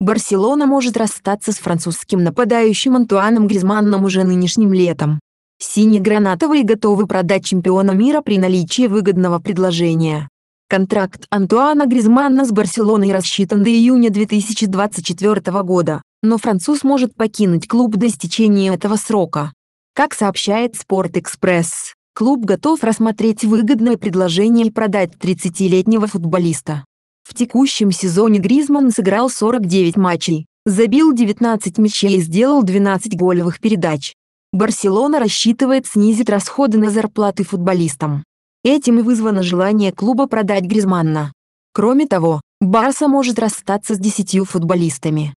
Барселона может расстаться с французским нападающим Антуаном Гризманном уже нынешним летом. Сине-гранатовые готовы продать чемпиона мира при наличии выгодного предложения. Контракт Антуана Гризманна с Барселоной рассчитан до июня 2024 года, но француз может покинуть клуб до истечения этого срока. Как сообщает Спорт-Экспресс, клуб готов рассмотреть выгодное предложение и продать 30-летнего футболиста. В текущем сезоне Гризман сыграл 49 матчей, забил 19 мячей и сделал 12 голевых передач. Барселона рассчитывает снизить расходы на зарплаты футболистам. Этим и вызвано желание клуба продать Гризманна. Кроме того, Барса может расстаться с десятью футболистами.